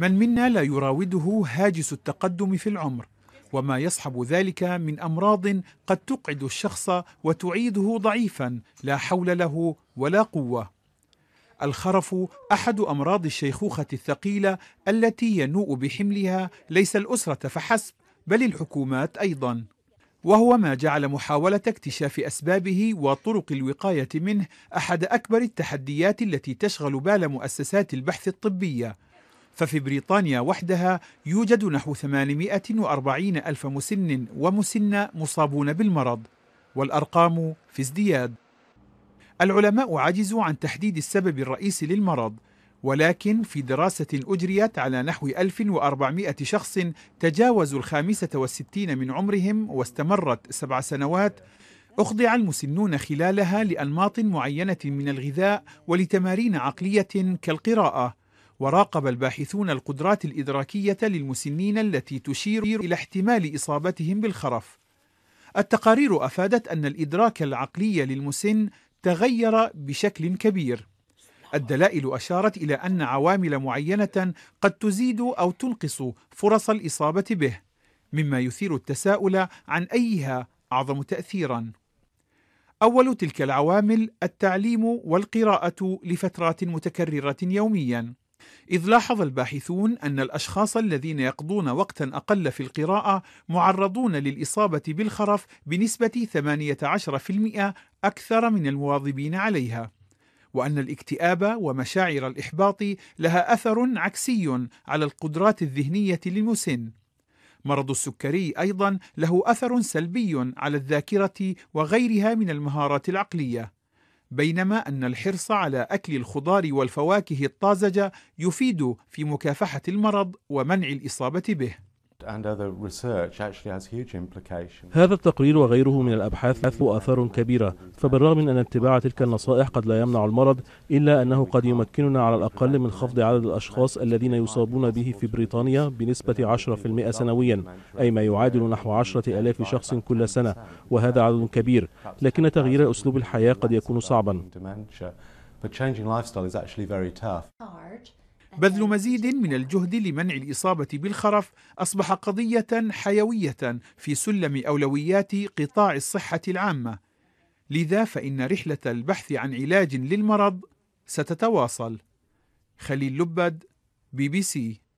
من منا لا يراوده هاجس التقدم في العمر وما يصحب ذلك من امراض قد تقعد الشخص وتعيده ضعيفا لا حول له ولا قوه الخرف احد امراض الشيخوخه الثقيله التي ينوء بحملها ليس الاسره فحسب بل الحكومات ايضا وهو ما جعل محاولة اكتشاف أسبابه وطرق الوقاية منه أحد أكبر التحديات التي تشغل بال مؤسسات البحث الطبية ففي بريطانيا وحدها يوجد نحو 840 ألف مسن ومسنة مصابون بالمرض والأرقام في ازدياد العلماء عجزوا عن تحديد السبب الرئيسي للمرض ولكن في دراسة أجريت على نحو 1400 شخص تجاوزوا الخامسة والستين من عمرهم واستمرت سبع سنوات أخضع المسنون خلالها لأنماط معينة من الغذاء ولتمارين عقلية كالقراءة وراقب الباحثون القدرات الإدراكية للمسنين التي تشير إلى احتمال إصابتهم بالخرف التقارير أفادت أن الإدراك العقلي للمسن تغير بشكل كبير الدلائل أشارت إلى أن عوامل معينة قد تزيد أو تنقص فرص الإصابة به مما يثير التساؤل عن أيها أعظم تأثيرا أول تلك العوامل التعليم والقراءة لفترات متكررة يوميا إذ لاحظ الباحثون أن الأشخاص الذين يقضون وقتا أقل في القراءة معرضون للإصابة بالخرف بنسبة 18% أكثر من المواظبين عليها وأن الاكتئاب ومشاعر الإحباط لها أثر عكسي على القدرات الذهنية للمسن مرض السكري أيضا له أثر سلبي على الذاكرة وغيرها من المهارات العقلية بينما أن الحرص على أكل الخضار والفواكه الطازجة يفيد في مكافحة المرض ومنع الإصابة به هذا التقرير وغيره من الأبحاث له آثار كبيرة فبالرغم من أن اتباع تلك النصائح قد لا يمنع المرض إلا أنه قد يمكننا على الأقل من خفض عدد الأشخاص الذين يصابون به في بريطانيا بنسبة 10% سنويا أي ما يعادل نحو 10 ألاف شخص كل سنة وهذا عدد كبير لكن تغيير أسلوب الحياة قد يكون صعبا بذل مزيد من الجهد لمنع الإصابة بالخرف أصبح قضية حيوية في سلم أولويات قطاع الصحة العامة لذا فإن رحلة البحث عن علاج للمرض ستتواصل خليل لبد بي بي سي